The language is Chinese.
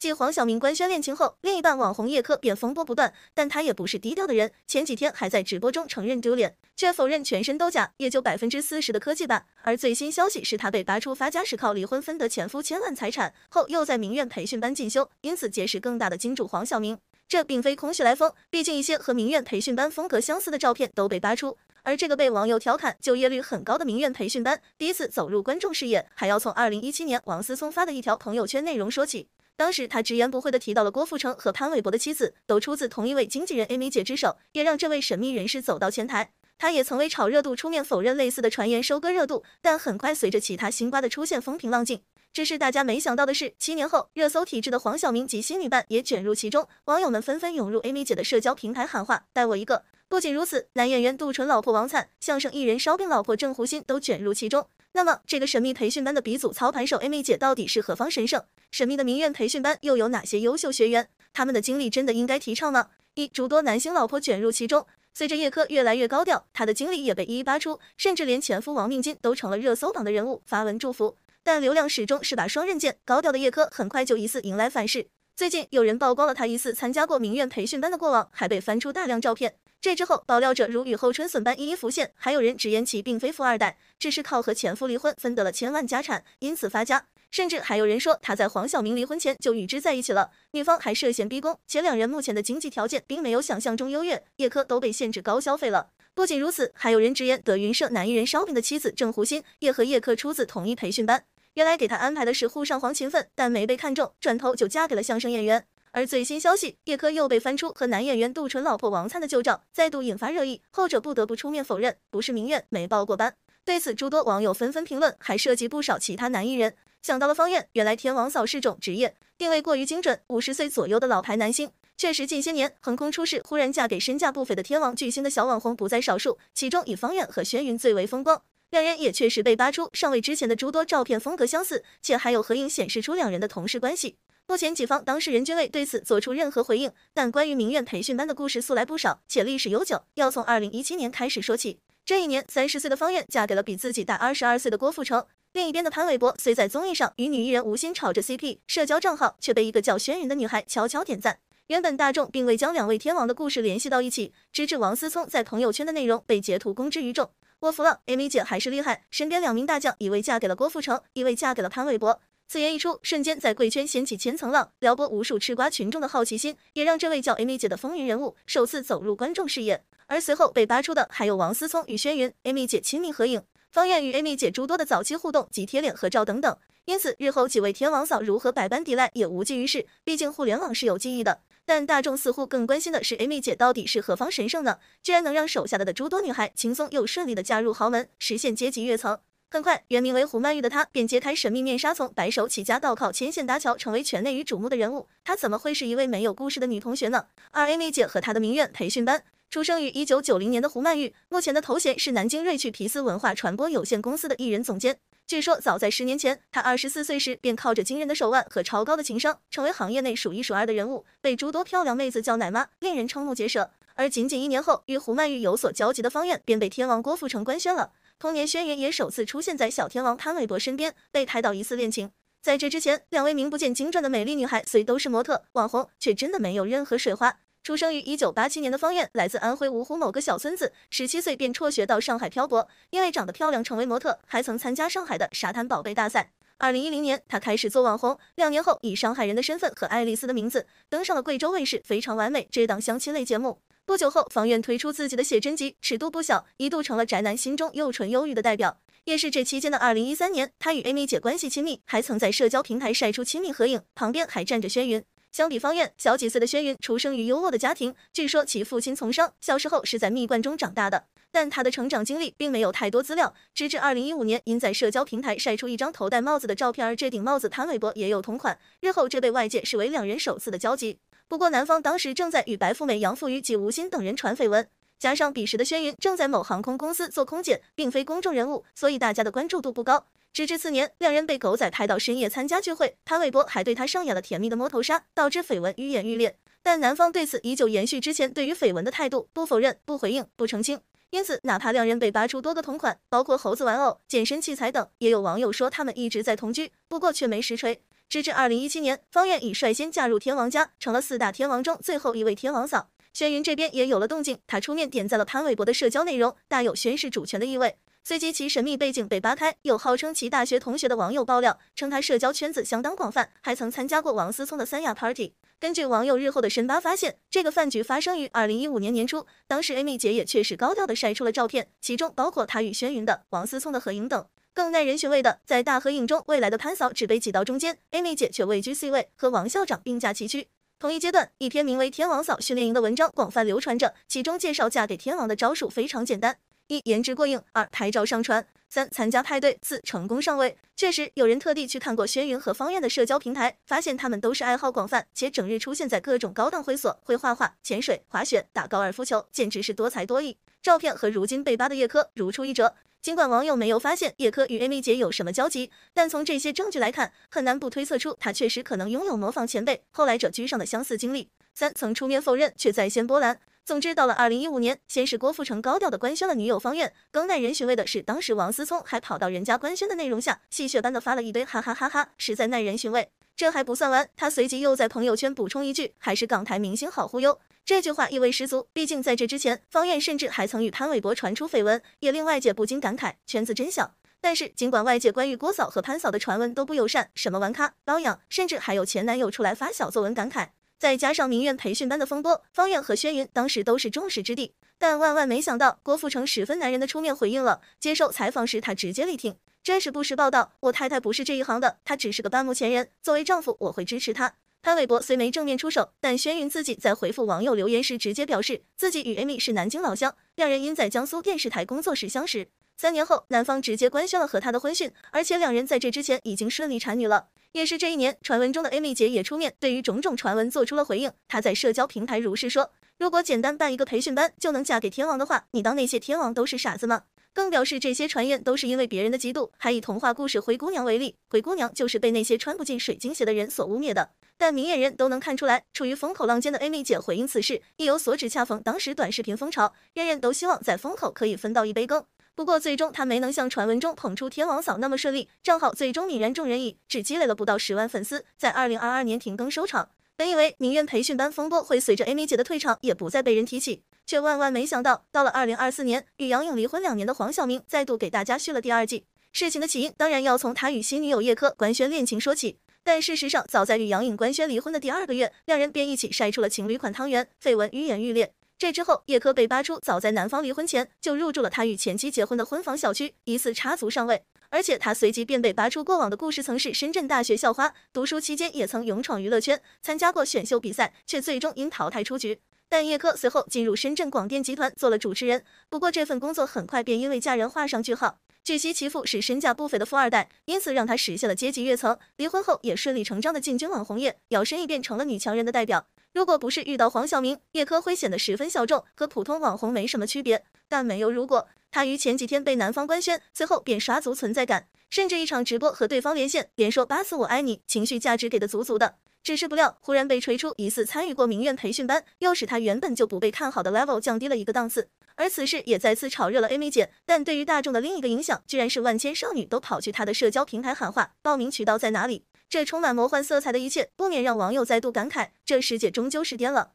继黄晓明官宣恋情后，另一半网红叶珂便风波不断。但他也不是低调的人，前几天还在直播中承认丢脸，却否认全身都假，也就百分之四十的科技版。而最新消息是他被扒出发家是靠离婚分得前夫千万财产，后又在名媛培训班进修，因此结识更大的金主黄晓明。这并非空穴来风，毕竟一些和名媛培训班风格相似的照片都被扒出。而这个被网友调侃就业率很高的名媛培训班，第一次走入观众视野，还要从二零一七年王思聪发的一条朋友圈内容说起。当时他直言不讳的提到了郭富城和潘玮柏的妻子都出自同一位经纪人 Amy 姐之手，也让这位神秘人士走到前台。他也曾为炒热度出面否认类似的传言，收割热度。但很快随着其他新瓜的出现，风平浪静。只是大家没想到的是，七年后热搜体质的黄晓明及新女伴也卷入其中，网友们纷纷涌入 Amy 姐的社交平台喊话，带我一个。不仅如此，男演员杜淳老婆王灿、相声艺人烧饼老婆郑胡心都卷入其中。那么，这个神秘培训班的鼻祖操盘手 Amy 姐到底是何方神圣？神秘的名媛培训班又有哪些优秀学员？他们的经历真的应该提倡吗？一诸多男星老婆卷入其中，随着叶珂越来越高调，她的经历也被一一扒出，甚至连前夫王命金都成了热搜榜的人物，发文祝福。但流量始终是把双刃剑，高调的叶珂很快就疑似迎来反噬。最近有人曝光了她疑似参加过名媛培训班的过往，还被翻出大量照片。这之后，爆料者如雨后春笋般一一浮现，还有人直言其并非富二代，只是靠和前夫离婚分得了千万家产，因此发家。甚至还有人说他在黄晓明离婚前就与之在一起了，女方还涉嫌逼宫。且两人目前的经济条件并没有想象中优越，叶珂都被限制高消费了。不仅如此，还有人直言德云社男艺人烧饼的妻子郑胡心也和叶珂出自同一培训班。原来给他安排的是沪上皇勤奋，但没被看中，转头就嫁给了相声演员。而最新消息，叶柯又被翻出和男演员杜淳老婆王灿的旧照，再度引发热议。后者不得不出面否认，不是名媛没报过班。对此，诸多网友纷纷评论，还涉及不少其他男艺人。想到了方媛，原来天王嫂是种职业，定位过于精准。五十岁左右的老牌男星，确实近些年横空出世，忽然嫁给身价不菲的天王巨星的小网红不在少数。其中以方媛和轩云最为风光，两人也确实被扒出上位之前的诸多照片风格相似，且还有合影显示出两人的同事关系。目前，几方当事人均未对此做出任何回应。但关于民媛培训班的故事，素来不少，且历史悠久。要从二零一七年开始说起。这一年，三十岁的方媛嫁给了比自己大二十二岁的郭富城。另一边的潘玮柏，虽在综艺上与女艺人吴昕炒着 CP，社交账号却被一个叫轩云的女孩悄悄点赞。原本大众并未将两位天王的故事联系到一起，直至王思聪在朋友圈的内容被截图公之于众。我服了，Amy 姐还是厉害，身边两名大将，一位嫁给了郭富城，一位嫁给了潘玮柏。此言一出，瞬间在贵圈掀起千层浪，撩拨无数吃瓜群众的好奇心，也让这位叫 Amy 姐的风云人物首次走入观众视野。而随后被扒出的，还有王思聪与薛云、Amy 姐亲密合影，方媛与 Amy 姐诸多的早期互动及贴脸合照等等。因此，日后几位天王嫂如何百般抵赖也无济于事，毕竟互联网是有记忆的。但大众似乎更关心的是，Amy 姐到底是何方神圣呢？居然能让手下的诸多女孩轻松又顺利的嫁入豪门，实现阶级跃层。很快，原名为胡曼玉的她便揭开神秘面纱，从白手起家到靠牵线搭桥成为圈内与瞩目的人物，她怎么会是一位没有故事的女同学呢？二 Amy 姐和她的名媛培训班。出生于一九九零年的胡曼玉，目前的头衔是南京瑞趣皮斯文化传播有限公司的艺人总监。据说早在十年前，她二十四岁时便靠着惊人的手腕和超高的情商，成为行业内数一数二的人物，被诸多漂亮妹子叫奶妈，令人瞠目结舌。而仅仅一年后，与胡曼玉有所交集的方愿便被天王郭富城官宣了。同年，轩辕也首次出现在小天王潘玮柏身边，被拍到疑似恋情。在这之前，两位名不见经传的美丽女孩，虽都是模特网红，却真的没有任何水花。出生于一九八七年的方艳，来自安徽芜湖某个小村子，十七岁便辍学到上海漂泊，因为长得漂亮成为模特，还曾参加上海的沙滩宝贝大赛。二零一零年，她开始做网红，两年后以上海人的身份和爱丽丝的名字登上了贵州卫视《非常完美》这档相亲类节目。不久后，方媛推出自己的写真集，尺度不小，一度成了宅男心中又纯又欲的代表。也是这期间的二零一三年，他与 Amy 姐关系亲密，还曾在社交平台晒出亲密合影，旁边还站着轩云。相比方媛，小几岁的轩云，出生于优渥的家庭，据说其父亲从商，小时候是在蜜罐中长大的。但他的成长经历并没有太多资料，直至二零一五年，因在社交平台晒出一张头戴帽子的照片，而这顶帽子谭伟博也有同款，日后这被外界视为两人首次的交集。不过，男方当时正在与白富美杨馥瑜及吴昕等人传绯闻，加上彼时的轩云正在某航空公司做空姐，并非公众人物，所以大家的关注度不高。直至次年，两人被狗仔拍到深夜参加聚会，潘玮柏还对他上演了甜蜜的摸头杀，导致绯闻愈演愈烈。但男方对此依旧延续之前对于绯闻的态度，不否认、不回应、不澄清，因此哪怕两人被扒出多个同款，包括猴子玩偶、健身器材等，也有网友说他们一直在同居，不过却没实锤。直至二零一七年，方愿已率先嫁入天王家，成了四大天王中最后一位天王嫂。轩云这边也有了动静，他出面点赞了潘玮柏的社交内容，大有宣示主权的意味。随即，其神秘背景被扒开，有号称其大学同学的网友爆料称，他社交圈子相当广泛，还曾参加过王思聪的三亚 party。根据网友日后的深扒发现，这个饭局发生于二零一五年年初，当时 Amy 姐也确实高调的晒出了照片，其中包括她与轩云的、王思聪的合影等。更耐人寻味的，在大合影中，未来的潘嫂只被挤到中间，Amy 姐却位居 C 位，和王校长并驾齐驱。同一阶段，一篇名为《天王嫂训练营》的文章广泛流传着，其中介绍嫁给天王的招数非常简单：一、颜值过硬；二、拍照上传；三、参加派对；四、成功上位。确实，有人特地去看过轩云和方燕的社交平台，发现他们都是爱好广泛，且整日出现在各种高档会所，会画画、潜水、滑雪、打高尔夫球，简直是多才多艺。照片和如今被扒的叶珂如出一辙。尽管网友没有发现叶柯与 Amy 姐有什么交集，但从这些证据来看，很难不推测出她确实可能拥有模仿前辈、后来者居上的相似经历。三曾出面否认，却再掀波澜。总之，到了2015年，先是郭富城高调的官宣了女友方媛，更耐人寻味的是，当时王思聪还跑到人家官宣的内容下，戏谑般的发了一堆哈哈哈哈，实在耐人寻味。这还不算完，他随即又在朋友圈补充一句：“还是港台明星好忽悠。”这句话意味十足，毕竟在这之前，方艳甚至还曾与潘玮柏传出绯闻，也令外界不禁感慨圈子真小。但是，尽管外界关于郭嫂和潘嫂的传闻都不友善，什么玩咖、包养，甚至还有前男友出来发小作文感慨，再加上名媛培训班的风波，方艳和薛云当时都是众矢之的。但万万没想到，郭富城十分男人的出面回应了。接受采访时，他直接力挺，真实不实报道，我太太不是这一行的，她只是个半目前人。作为丈夫，我会支持她。潘玮柏虽没正面出手，但轩云自己在回复网友留言时直接表示自己与 Amy 是南京老乡，两人因在江苏电视台工作时相识。三年后，男方直接官宣了和他的婚讯，而且两人在这之前已经顺利产女了。也是这一年，传闻中的 Amy 姐也出面，对于种种传闻做出了回应。她在社交平台如是说：“如果简单办一个培训班就能嫁给天王的话，你当那些天王都是傻子吗？”更表示这些传言都是因为别人的嫉妒，还以童话故事《灰姑娘》为例，灰姑娘就是被那些穿不进水晶鞋的人所污蔑的。但明眼人都能看出来，处于风口浪尖的 Amy 姐回应此事意有所指，恰逢当时短视频风潮，人人都希望在风口可以分到一杯羹。不过最终她没能像传闻中捧出天王嫂那么顺利，账号最终泯然众人矣，只积累了不到十万粉丝，在二零二二年停更收场。本以为名媛培训班风波会随着 Amy 姐的退场也不再被人提起。却万万没想到，到了二零二四年，与杨颖离婚两年的黄晓明再度给大家续了第二季。事情的起因当然要从他与新女友叶柯官宣恋情说起。但事实上，早在与杨颖官宣离婚的第二个月，两人便一起晒出了情侣款汤圆，绯闻愈演愈烈。这之后，叶柯被扒出早在男方离婚前就入住了他与前妻结婚的婚房小区，疑似插足上位。而且，他随即便被扒出过往的故事，曾是深圳大学校花，读书期间也曾勇闯娱乐圈，参加过选秀比赛，却最终因淘汰出局。但叶珂随后进入深圳广电集团做了主持人，不过这份工作很快便因为嫁人画上句号。据悉其父是身价不菲的富二代，因此让他实现了阶级跃层。离婚后也顺理成章的进军网红业，摇身一变成了女强人的代表。如果不是遇到黄晓明，叶珂会显得十分小众，和普通网红没什么区别。但没有如果，她于前几天被男方官宣，随后便刷足存在感，甚至一场直播和对方连线，连说八次我爱你，情绪价值给的足足的。只是不料，忽然被锤出疑似参与过民媛培训班，又使他原本就不被看好的 level 降低了一个档次。而此事也再次炒热了 Amy 姐，但对于大众的另一个影响，居然是万千少女都跑去她的社交平台喊话，报名渠道在哪里？这充满魔幻色彩的一切，不免让网友再度感慨：这世界终究是癫了。